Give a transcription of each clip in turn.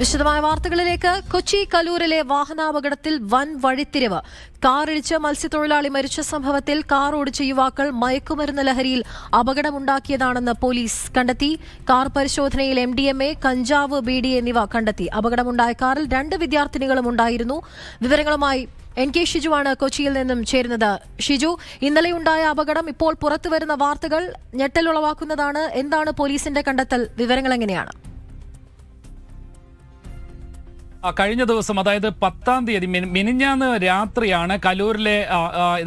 വിശദമായ വാർത്തകളിലേക്ക് കൊച്ചി കലൂരിലെ വാഹനാപകടത്തിൽ വൻ വഴിത്തിരിവ് കാറിടിച്ച് മത്സ്യത്തൊഴിലാളി മരിച്ച സംഭവത്തിൽ കാർ ഓടിച്ച യുവാക്കൾ മയക്കുമരുന്ന് ലഹരിയിൽ അപകടമുണ്ടാക്കിയതാണെന്ന് പോലീസ് കണ്ടെത്തി കാർ പരിശോധനയിൽ എം ഡി എം എ കഞ്ചാവ് ബി ഡി എന്നിവ കണ്ടെത്തി അപകടമുണ്ടായ കാറിൽ രണ്ട് വിദ്യാർത്ഥിനികളും ഉണ്ടായിരുന്നു വിവരങ്ങളുമായി എൻ കെ ഷിജുവാണ് കൊച്ചിയിൽ നിന്നും ചേരുന്നത് ഷിജു ഇന്നലെയുണ്ടായ അപകടം ഇപ്പോൾ പുറത്തുവരുന്ന വാർത്തകൾ ഞെട്ടലുളവാക്കുന്നതാണ് എന്താണ് പോലീസിന്റെ കണ്ടെത്തൽ വിവരങ്ങൾ എങ്ങനെയാണ് കഴിഞ്ഞ ദിവസം അതായത് പത്താം തീയതി മിനിഞ്ഞാന്ന് രാത്രിയാണ് കലൂരിലെ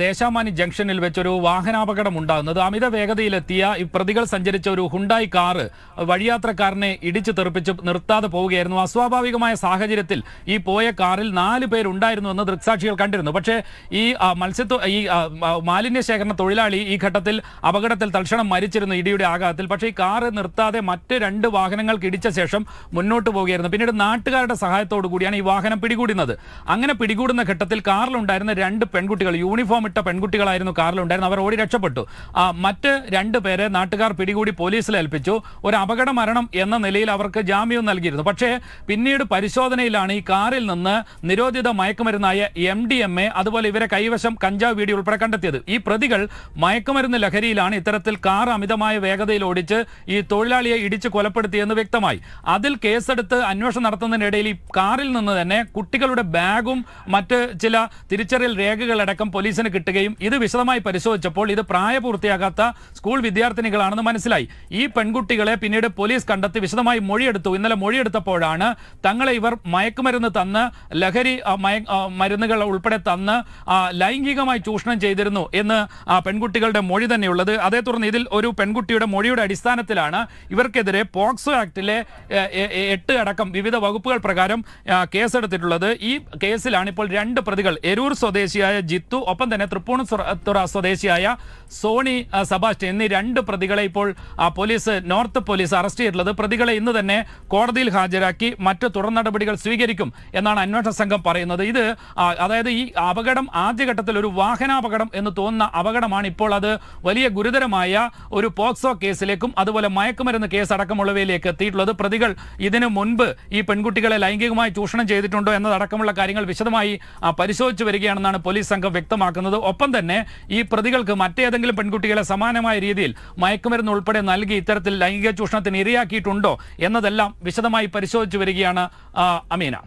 ദേശാമാനി ജംഗ്ഷനിൽ വെച്ചൊരു വാഹനാപകടം ഉണ്ടാകുന്നത് അമിത വേഗതയിലെത്തിയ ഈ പ്രതികൾ സഞ്ചരിച്ച ഒരു ഹുണ്ടായി കാറ് വഴിയാത്രക്കാരനെ ഇടിച്ചു തെറിപ്പിച്ച് നിർത്താതെ പോവുകയായിരുന്നു അസ്വാഭാവികമായ സാഹചര്യത്തിൽ ഈ പോയ കാറിൽ നാല് എന്ന് ദൃക്സാക്ഷികൾ കണ്ടിരുന്നു പക്ഷേ ഈ മത്സ്യത്വ ഈ മാലിന്യ ശേഖരണ തൊഴിലാളി ഈ ഘട്ടത്തിൽ അപകടത്തിൽ തൽക്ഷണം മരിച്ചിരുന്നു ഇടിയുടെ ആഘാതത്തിൽ പക്ഷേ ഈ കാറ് നിർത്താതെ മറ്റ് രണ്ട് വാഹനങ്ങൾക്ക് ഇടിച്ച ശേഷം മുന്നോട്ട് പോവുകയായിരുന്നു പിന്നീട് നാട്ടുകാരുടെ സഹായത്തോട് കൂടിയാണ് ഈ വാഹനം പിടികൂടുന്നത് അങ്ങനെ പിടികൂടുന്ന ഘട്ടത്തിൽ കാറിലുണ്ടായിരുന്ന രണ്ട് പെൺകുട്ടികൾ യൂണിഫോം ഇട്ട പെൺകുട്ടികളായിരുന്നു കാറിലുണ്ടായിരുന്നത് അവർ ഓടി രക്ഷപ്പെട്ടു മറ്റ് രണ്ട് പേരെ നാട്ടുകാർ പിടികൂടി പോലീസിൽ ഏൽപ്പിച്ചു ഒരു അപകട എന്ന നിലയിൽ അവർക്ക് ജാമ്യം നൽകിയിരുന്നു പക്ഷേ പിന്നീട് പരിശോധനയിലാണ് ഈ കാറിൽ നിന്ന് നിരോധിത മയക്കുമരുന്നായ എം ഡി എം എ അതുപോലെ ഇവരെ കൈവശം കഞ്ചാവ് വീടി ഉൾപ്പെടെ കണ്ടെത്തിയത് ഈ പ്രതികൾ മയക്കുമരുന്ന് ലഹരിയിലാണ് ഇത്തരത്തിൽ കാർ അമിതമായ വേഗതയിൽ ഓടിച്ച് ഈ തൊഴിലാളിയെ ഇടിച്ച് കൊലപ്പെടുത്തിയെന്ന് വ്യക്തമായി അതിൽ കേസെടുത്ത് അന്വേഷണം നടത്തുന്നതിനിടയിൽ ഈ കാർ കാറിൽ നിന്ന് തന്നെ കുട്ടികളുടെ ബാഗും മറ്റ് ചില തിരിച്ചറിയൽ രേഖകളടക്കം പോലീസിന് കിട്ടുകയും ഇത് വിശദമായി പരിശോധിച്ചപ്പോൾ ഇത് പ്രായപൂർത്തിയാകാത്ത സ്കൂൾ വിദ്യാർത്ഥിനികളാണെന്ന് മനസ്സിലായി ഈ പെൺകുട്ടികളെ പിന്നീട് പോലീസ് കണ്ടെത്തി വിശദമായി മൊഴിയെടുത്തു ഇന്നലെ മൊഴിയെടുത്തപ്പോഴാണ് തങ്ങളെ ഇവർ മയക്കുമരുന്ന് തന്ന് ലഹരി മരുന്നുകൾ ഉൾപ്പെടെ തന്ന് ലൈംഗികമായി ചൂഷണം ചെയ്തിരുന്നു എന്ന് പെൺകുട്ടികളുടെ മൊഴി തന്നെയുള്ളത് അതേ തുടർന്ന് ഇതിൽ ഒരു പെൺകുട്ടിയുടെ മൊഴിയുടെ അടിസ്ഥാനത്തിലാണ് ഇവർക്കെതിരെ പോക്സോ ആക്ടിലെ എട്ട് അടക്കം വിവിധ വകുപ്പുകൾ പ്രകാരം കേസെടുത്തിട്ടുള്ളത് ഈ കേസിലാണ് ഇപ്പോൾ രണ്ട് പ്രതികൾ എരൂർ സ്വദേശിയായ ജിത്തു ഒപ്പം തന്നെ തൃപ്പൂണിത്തുറ സ്വദേശിയായ സോണി സബാസ്റ്റ് എന്നീ രണ്ട് പ്രതികളെ ഇപ്പോൾ പോലീസ് നോർത്ത് പോലീസ് അറസ്റ്റ് ചെയ്തിട്ടുള്ളത് പ്രതികളെ ഇന്ന് തന്നെ കോടതിയിൽ ഹാജരാക്കി മറ്റ് തുടർ നടപടികൾ സ്വീകരിക്കും എന്നാണ് അന്വേഷണ സംഘം പറയുന്നത് ഇത് അതായത് ഈ അപകടം ആദ്യഘട്ടത്തിൽ ഒരു വാഹനാപകടം എന്ന് തോന്നുന്ന അപകടമാണ് ഇപ്പോൾ അത് വലിയ ഗുരുതരമായ ഒരു പോക്സോ കേസിലേക്കും അതുപോലെ മയക്കുമരുന്ന് കേസ് അടക്കമുള്ളവയിലേക്ക് എത്തിയിട്ടുള്ളത് പ്രതികൾ ഇതിനു മുൻപ് ഈ പെൺകുട്ടികളെ ലൈംഗികമായി ചൂഷണം ചെയ്തിട്ടുണ്ടോ എന്നതടക്കമുള്ള കാര്യങ്ങൾ വിശദമായി പരിശോധിച്ചു വരികയാണെന്നാണ് പോലീസ് സംഘം വ്യക്തമാക്കുന്നത് ഒപ്പം തന്നെ ഈ പ്രതികൾക്ക് മറ്റേതെങ്കിലും പെൺകുട്ടികളെ സമാനമായ രീതിയിൽ മയക്കുമരുന്ന് ഉൾപ്പെടെ നൽകി ഇത്തരത്തിൽ ലൈംഗിക ചൂഷണത്തിന് ഇരയാക്കിയിട്ടുണ്ടോ എന്നതെല്ലാം വിശദമായി പരിശോധിച്ചു വരികയാണ് അമീന